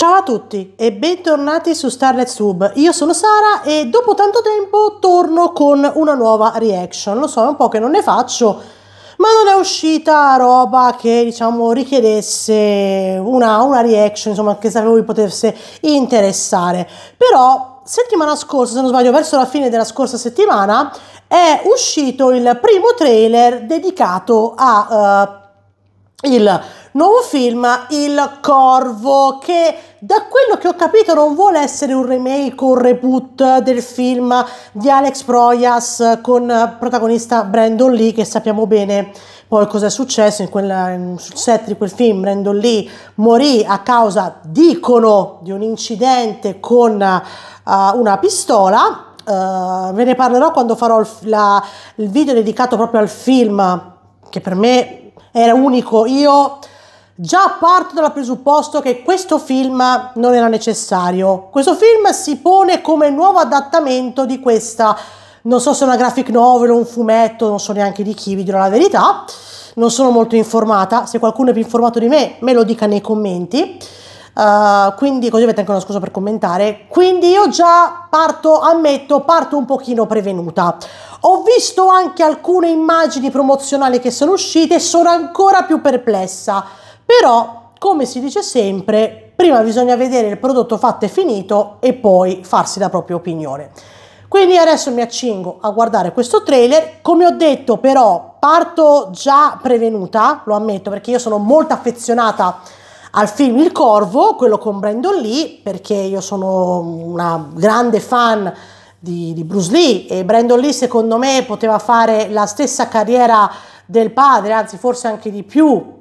Ciao a tutti e bentornati su Starlet Sub. Io sono Sara e dopo tanto tempo torno con una nuova reaction. Lo so, è un po' che non ne faccio, ma non è uscita roba che diciamo richiedesse una, una reaction, insomma, che sapevo vi potesse interessare. Però settimana scorsa, se non sbaglio, verso la fine della scorsa settimana è uscito il primo trailer dedicato a uh, il nuovo film Il Corvo che da quello che ho capito non vuole essere un remake o un reboot del film di Alex Proyas con eh, protagonista Brandon Lee che sappiamo bene poi cosa è successo in quella, sul set di quel film Brandon Lee morì a causa dicono di un incidente con uh, una pistola uh, ve ne parlerò quando farò il, la, il video dedicato proprio al film che per me era unico io Già parto dal presupposto che questo film non era necessario. Questo film si pone come nuovo adattamento di questa, non so se è una graphic novel o un fumetto, non so neanche di chi, vi dirò la verità. Non sono molto informata, se qualcuno è più informato di me me lo dica nei commenti. Uh, quindi così avete anche una scusa per commentare. Quindi io già parto, ammetto, parto un pochino prevenuta. Ho visto anche alcune immagini promozionali che sono uscite e sono ancora più perplessa però, come si dice sempre, prima bisogna vedere il prodotto fatto e finito e poi farsi la propria opinione. Quindi adesso mi accingo a guardare questo trailer, come ho detto però parto già prevenuta, lo ammetto perché io sono molto affezionata al film Il Corvo, quello con Brandon Lee, perché io sono una grande fan di, di Bruce Lee e Brandon Lee secondo me poteva fare la stessa carriera del padre, anzi forse anche di più,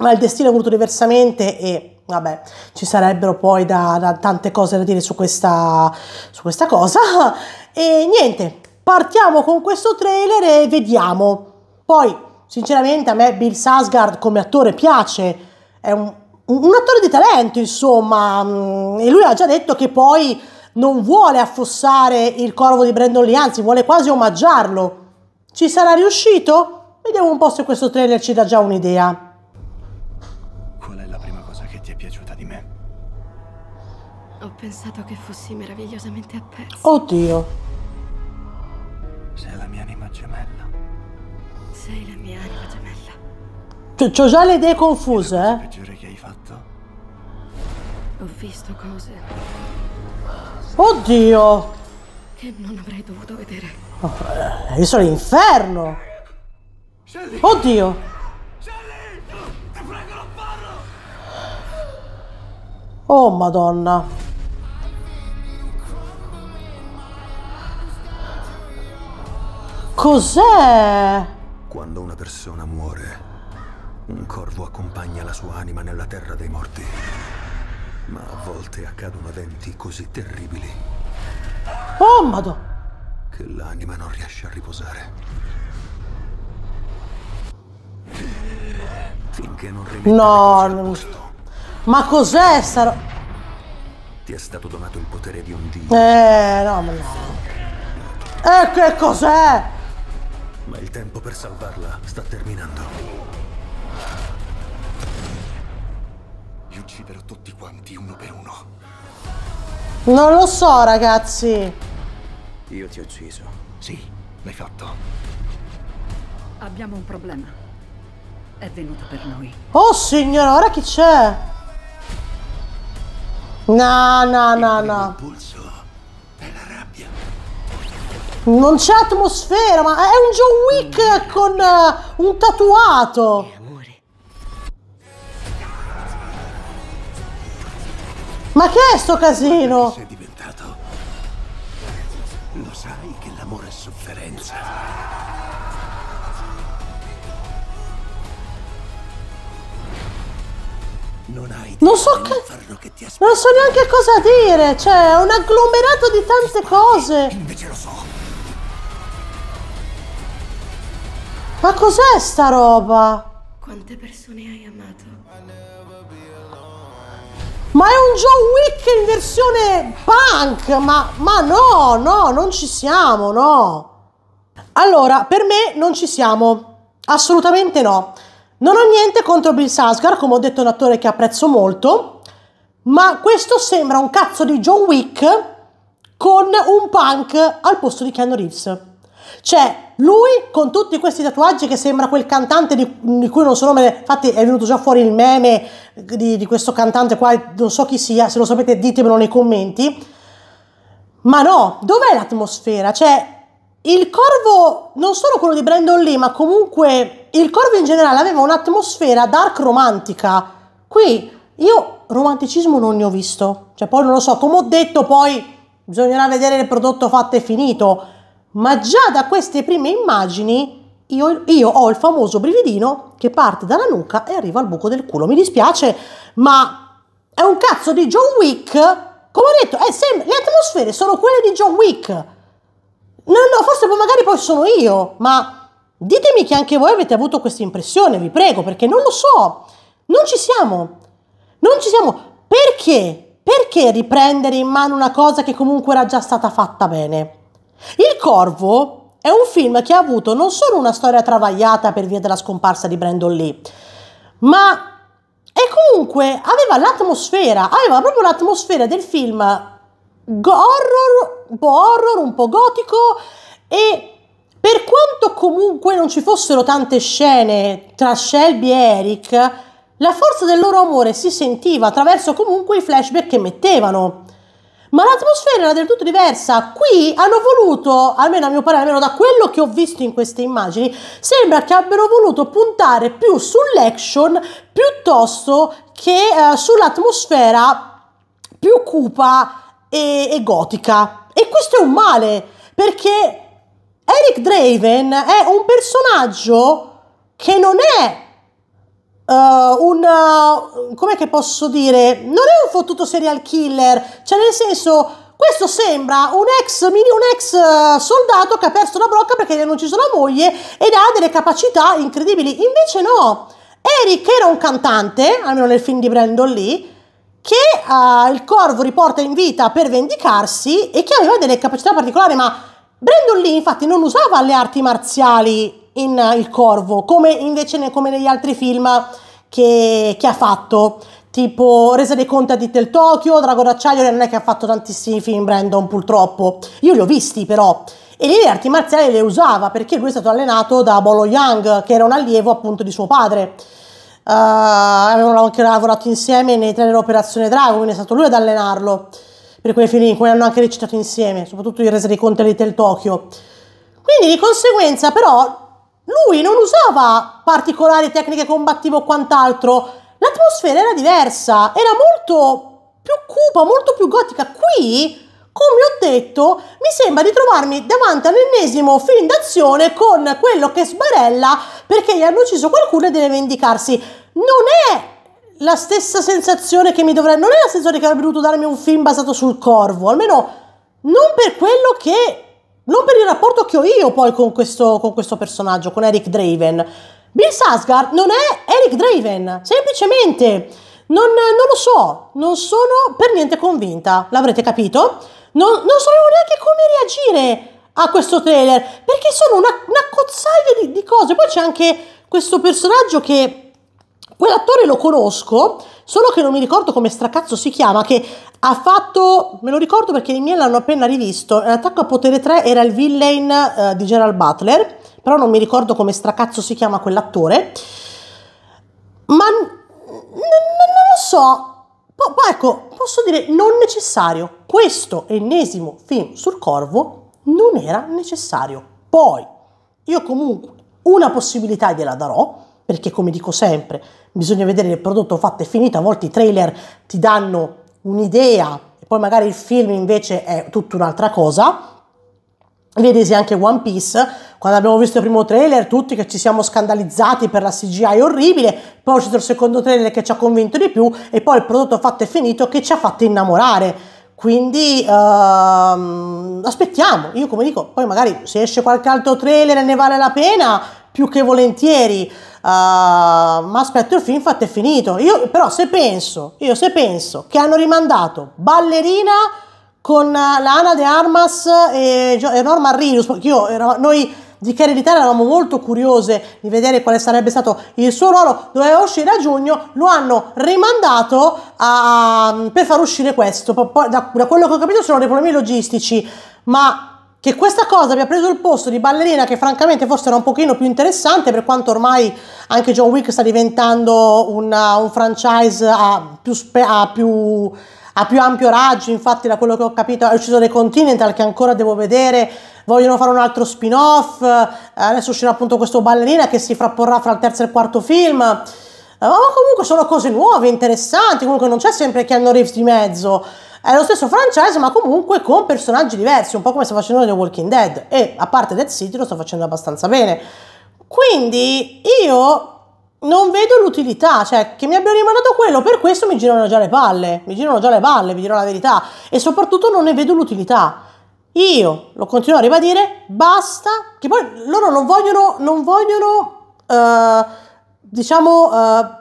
ma il destino è voluto diversamente e vabbè, ci sarebbero poi da, da tante cose da dire su questa, su questa cosa. E niente, partiamo con questo trailer e vediamo. Poi, sinceramente, a me Bill Sasgard come attore piace, è un, un attore di talento, insomma, mm, e lui ha già detto che poi non vuole affossare il corvo di Brandon Lee, anzi vuole quasi omaggiarlo. Ci sarà riuscito? Vediamo un po' se questo trailer ci dà già un'idea. pensato che fossi meravigliosamente appersa. Oddio. Sei la mia anima gemella. Sei la mia anima gemella. Cioè, ho già le idee confuse, eh. peggiore che hai fatto. Ho visto cose. Oddio. Che non avrei dovuto vedere. Oh, io sono l'inferno. Oddio. Oh, madonna. Cos'è? Quando una persona muore, un corvo accompagna la sua anima nella terra dei morti. Ma a volte accadono eventi così terribili. Oh, madonna! Che l'anima non riesce a riposare. Finché non rimette no, non... Posto, ma cos'è sarò? Ti è stato donato il potere di un dio. Eh, no, ma no. Ecco, e che cos'è? ma il tempo per salvarla sta terminando. Li ucciderò tutti quanti uno per uno. Non lo so, ragazzi. Io ti ho ucciso. Sì, l'hai fatto. Abbiamo un problema. È venuto per noi. Oh signora, ora chi c'è? No, no, no, no. Pulso non c'è atmosfera, ma è un John Wick con uh, un tatuato. Ma che è sto casino? Sei diventato. Lo sai che l'amore è sofferenza. Non hai non so che... Non so neanche cosa dire, cioè, è un agglomerato di tante cose. Invece lo so. Ma cos'è sta roba? Quante persone hai amato? Ma è un John Wick in versione punk! Ma, ma no, no, non ci siamo, no! Allora, per me non ci siamo. Assolutamente no. Non ho niente contro Bill Sasgar, come ho detto è un attore che apprezzo molto, ma questo sembra un cazzo di John Wick con un punk al posto di Keanu Reeves. Cioè, lui con tutti questi tatuaggi che sembra quel cantante di, di cui non so nome, infatti è venuto già fuori il meme di, di, questo cantante qua, non so chi sia, se lo sapete ditemelo nei commenti. Ma no, dov'è l'atmosfera? Cioè, il corvo, non solo quello di Brandon Lee, ma comunque il corvo in generale aveva un'atmosfera dark romantica. Qui io romanticismo non ne ho visto. Cioè, poi non lo so, come ho detto, poi bisognerà vedere il prodotto fatto e finito ma già da queste prime immagini io, io, ho il famoso brividino che parte dalla nuca e arriva al buco del culo. Mi dispiace, ma è un cazzo di John Wick. Come ho detto, sem- le atmosfere sono quelle di John Wick. No, no, forse magari poi sono io, ma ditemi che anche voi avete avuto questa impressione, vi prego, perché non lo so. Non ci siamo. Non ci siamo. Perché? Perché riprendere in mano una cosa che comunque era già stata fatta bene? Il Corvo è un film che ha avuto non solo una storia travagliata per via della scomparsa di Brandon Lee, ma e comunque aveva l'atmosfera, aveva proprio l'atmosfera del film horror, un po' horror, un po' gotico e per quanto comunque non ci fossero tante scene tra Shelby e Eric, la forza del loro amore si sentiva attraverso comunque i flashback che mettevano ma l'atmosfera era del tutto diversa. Qui hanno voluto, almeno a mio parere, almeno da quello che ho visto in queste immagini, sembra che abbiano voluto puntare più sull'action piuttosto che eh, sull'atmosfera più cupa e, e gotica. E questo è un male, perché Eric Draven è un personaggio che non è uh, un eh, come che posso dire? Non è un fottuto serial killer, cioè nel senso questo sembra un ex, un ex, eh, soldato che ha perso la brocca perché gli hanno ucciso la moglie ed ha delle capacità incredibili. Invece no, Eric era un cantante, almeno nel film di Brandon Lee, che uh, il corvo riporta in vita per vendicarsi e che aveva delle capacità particolari, ma Brandon Lee infatti non usava le arti marziali in uh, il corvo, come invece ne, come negli altri film che, che ha fatto tipo Resa dei Conti Contati del Tokyo, Drago d'Acciaio, non è che ha fatto tantissimi film Brandon purtroppo, io li ho visti però, e le arti marziali le usava perché lui è stato allenato da Bolo Young, che era un allievo appunto di suo padre. Uh, avevano anche lavorato insieme nei trailer Operazione Drago, quindi è stato lui ad allenarlo per quei film in cui hanno anche recitato insieme, soprattutto i Resa dei Conti Contati del Tokyo. Quindi di conseguenza però lui non usava particolari tecniche combattive o quant'altro, l'atmosfera era diversa, era molto più cupa, molto più gotica. Qui, come ho detto, mi sembra di trovarmi davanti all'ennesimo film d'azione con quello che sbarella perché gli hanno ucciso qualcuno e deve vendicarsi. Non è la stessa sensazione che mi dovrebbe, non è la sensazione che avrebbe dovuto darmi un film basato sul corvo, almeno non per quello che non per il rapporto che ho io poi con questo, con questo personaggio, con Eric Draven. Bill Sasgard non è Eric Draven, semplicemente non, non, lo so, non sono per niente convinta, l'avrete capito? Non, non sapevo neanche come reagire a questo trailer, perché sono una, una cozzaglia di, di cose. Poi c'è anche questo personaggio che quell'attore lo conosco, Solo che non mi ricordo come stracazzo si chiama, che ha fatto, me lo ricordo perché i miei l'hanno appena rivisto, l'attacco eh, a potere 3 era il villain uh, di Gerald Butler, però non mi ricordo come stracazzo si chiama quell'attore. Ma n- n- non lo so, po- ecco, posso dire non necessario. Questo ennesimo film sul corvo non era necessario. Poi, io comunque una possibilità gliela darò, perché come dico sempre, bisogna vedere il prodotto fatto e finito, a volte i trailer ti danno un'idea e poi magari il film invece è tutta un'altra cosa. Vedesi anche One Piece, quando abbiamo visto il primo trailer tutti che ci siamo scandalizzati per la CGI orribile, poi c'è uscito il secondo trailer che ci ha convinto di più e poi il prodotto fatto e finito che ci ha fatto innamorare. Quindi ehm, aspettiamo, io come dico, poi magari se esce qualche altro trailer e ne vale la pena, più che volentieri, uh, ma aspetto il film fatto e finito. Io però se penso, io se penso che hanno rimandato Ballerina con eh, Lana De Armas e, Gio e Norman Reedus, perché io, ero, noi di Carrie Litera eravamo molto curiose di vedere quale sarebbe stato il suo ruolo, doveva uscire a giugno, lo hanno rimandato a, per far uscire questo, da, da quello che ho capito sono dei problemi logistici, ma che questa cosa abbia preso il posto di ballerina che francamente forse era un pochino più interessante per quanto ormai anche John Wick sta diventando una, un franchise a più, a, più, a più, ampio raggio, infatti da quello che ho capito è uscito The Continental che ancora devo vedere, vogliono fare un altro spin-off, eh, adesso uscirà appunto questo ballerina che si frapporrà fra il terzo e il quarto film. Eh, ma comunque sono cose nuove, interessanti, comunque non c'è sempre Keanu Reeves di mezzo è lo stesso franchise, ma comunque con personaggi diversi, un po' come sta facendo The Walking Dead. E a parte Dead City lo sta facendo abbastanza bene. Quindi io non vedo l'utilità, cioè che mi abbiano rimandato quello, per questo mi girano già le palle, mi girano già le palle, vi dirò la verità, e soprattutto non ne vedo l'utilità. Io lo continuo a ribadire, basta, che poi loro non vogliono, non vogliono, uh, diciamo... Uh,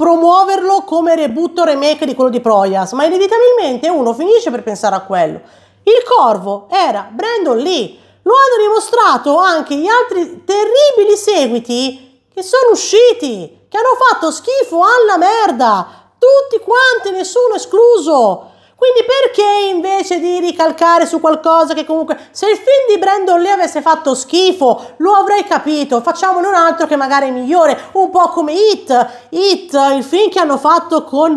promuoverlo come reboot o remake di quello di Proias, ma inevitabilmente uno finisce per pensare a quello. Il corvo era Brandon Lee, lo hanno dimostrato anche gli altri terribili seguiti che sono usciti, che hanno fatto schifo alla merda, tutti quanti, nessuno escluso. Quindi perché invece di ricalcare su qualcosa che comunque... Se il film di Brandon Lee avesse fatto schifo, lo avrei capito. Facciamone un altro che magari è migliore. Un po' come It. It, il film che hanno fatto con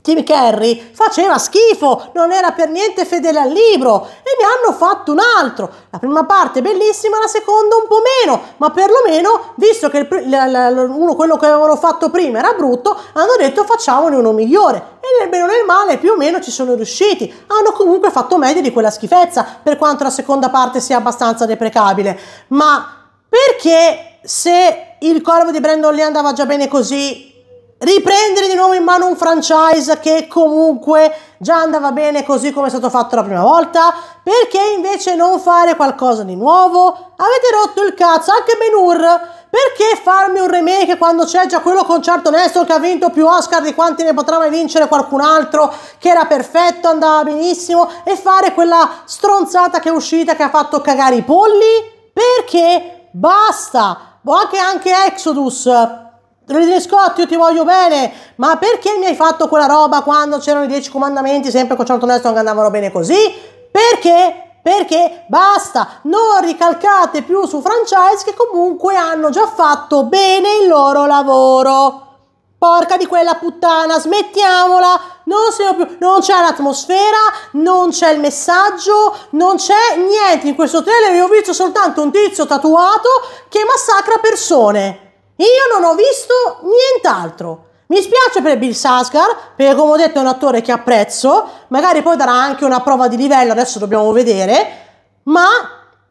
Tim Curry faceva schifo, non era per niente fedele al libro e ne hanno fatto un altro. La prima parte è bellissima, la seconda un po' meno, ma perlomeno, visto che il, la, la, uno, quello che avevano fatto prima era brutto, hanno detto facciamone uno migliore. E nel bene o nel male più o meno ci sono riusciti. Hanno comunque fatto meglio di quella schifezza, per quanto la seconda parte sia abbastanza deprecabile. Ma perché se il corvo di Brandon Lee andava già bene così, riprendere di nuovo in mano un franchise che comunque già andava bene così come è stato fatto la prima volta, perché invece non fare qualcosa di nuovo? Avete rotto il cazzo, anche Menur? perché farmi un remake quando c'è già quello con Charlton Heston che ha vinto più Oscar di quanti ne potrà mai vincere qualcun altro, che era perfetto, andava benissimo, e fare quella stronzata che è uscita che ha fatto cagare i polli? Perché basta! anche, anche Exodus, Ridley Scott, io ti voglio bene, ma perché mi hai fatto quella roba quando c'erano i Dieci Comandamenti, sempre con Charlton Heston che andavano bene così? Perché? Perché basta, non ricalcate più su franchise che comunque hanno già fatto bene il loro lavoro. Porca di quella puttana, smettiamola, non siamo più, non c'è l'atmosfera, non c'è il messaggio, non c'è niente. In questo trailer io ho visto soltanto un tizio tatuato che massacra persone. Io non ho visto nient'altro. Mi spiace per Bill Sasgar, perché come ho detto è un attore che apprezzo, magari poi darà anche una prova di livello, adesso dobbiamo vedere, ma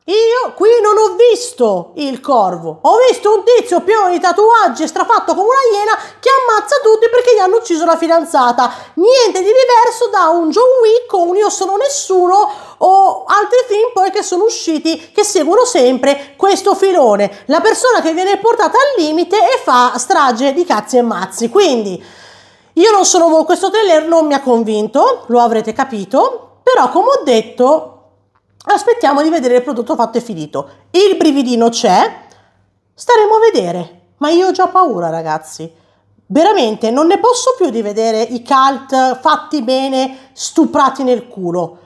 io qui non ho visto il corvo, ho visto un tizio pieno di tatuaggi strafatto come una iena che ammazza tutti perché gli hanno ucciso la fidanzata. Niente di diverso da un John Wick o un Io sono nessuno o altri film poi che sono usciti che seguono sempre questo filone. La persona che viene portata al limite e fa strage di cazzi e mazzi. Quindi io non sono questo trailer non mi ha convinto, lo avrete capito, però come ho detto aspettiamo di vedere il prodotto fatto e finito. Il brividino c'è, staremo a vedere, ma io ho già paura ragazzi. Veramente non ne posso più di vedere i cult fatti bene, stuprati nel culo.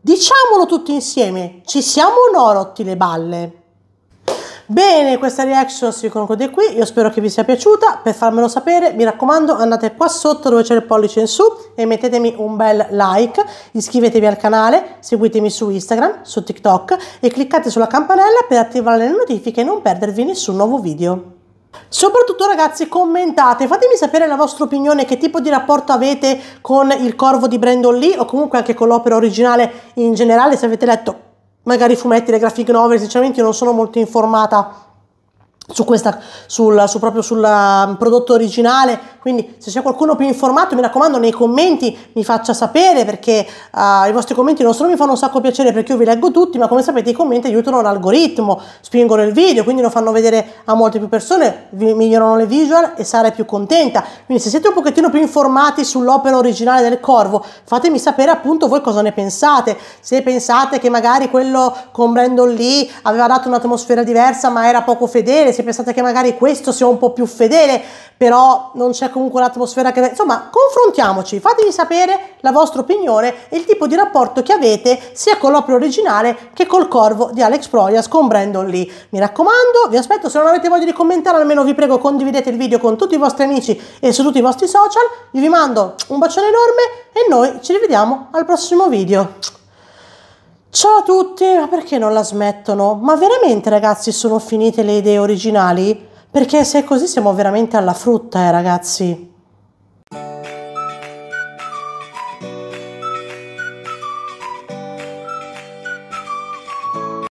Diciamolo tutti insieme, ci siamo o no rotti le balle? Bene, questa reaction si conclude qui, io spero che vi sia piaciuta, per farmelo sapere mi raccomando andate qua sotto dove c'è il pollice in su e mettetemi un bel like, iscrivetevi al canale, seguitemi su Instagram, su TikTok e cliccate sulla campanella per attivare le notifiche e non perdervi nessun nuovo video. Soprattutto ragazzi commentate, fatemi sapere la vostra opinione, che tipo di rapporto avete con il corvo di Brandon Lee o comunque anche con l'opera originale in generale se avete letto magari i fumetti, le graphic novel, sinceramente io non sono molto informata su questa, sul, su, proprio sul um, prodotto originale. Quindi, se c'è qualcuno più informato, mi raccomando, nei commenti mi faccia sapere perché uh, i vostri commenti non solo mi fanno un sacco piacere perché io vi leggo tutti, ma come sapete, i commenti aiutano l'algoritmo, spingono il video, quindi lo fanno vedere a molte più persone, vi migliorano le visual e sarei più contenta. Quindi, se siete un pochettino più informati sull'opera originale del corvo, fatemi sapere appunto voi cosa ne pensate. Se pensate che magari quello con Brandon Lee aveva dato un'atmosfera diversa, ma era poco fedele se pensate che magari questo sia un po' più fedele, però non c'è comunque l'atmosfera che... Insomma, confrontiamoci, fatemi sapere la vostra opinione e il tipo di rapporto che avete sia con l'opera originale che col corvo di Alex Proias con Brandon Lee. Mi raccomando, vi aspetto, se non avete voglia di commentare, almeno vi prego condividete il video con tutti i vostri amici e su tutti i vostri social. Io vi mando un bacione enorme e noi ci rivediamo al prossimo video. Ciao a tutti, ma perché non la smettono? Ma veramente ragazzi sono finite le idee originali? Perché se è così siamo veramente alla frutta, eh ragazzi.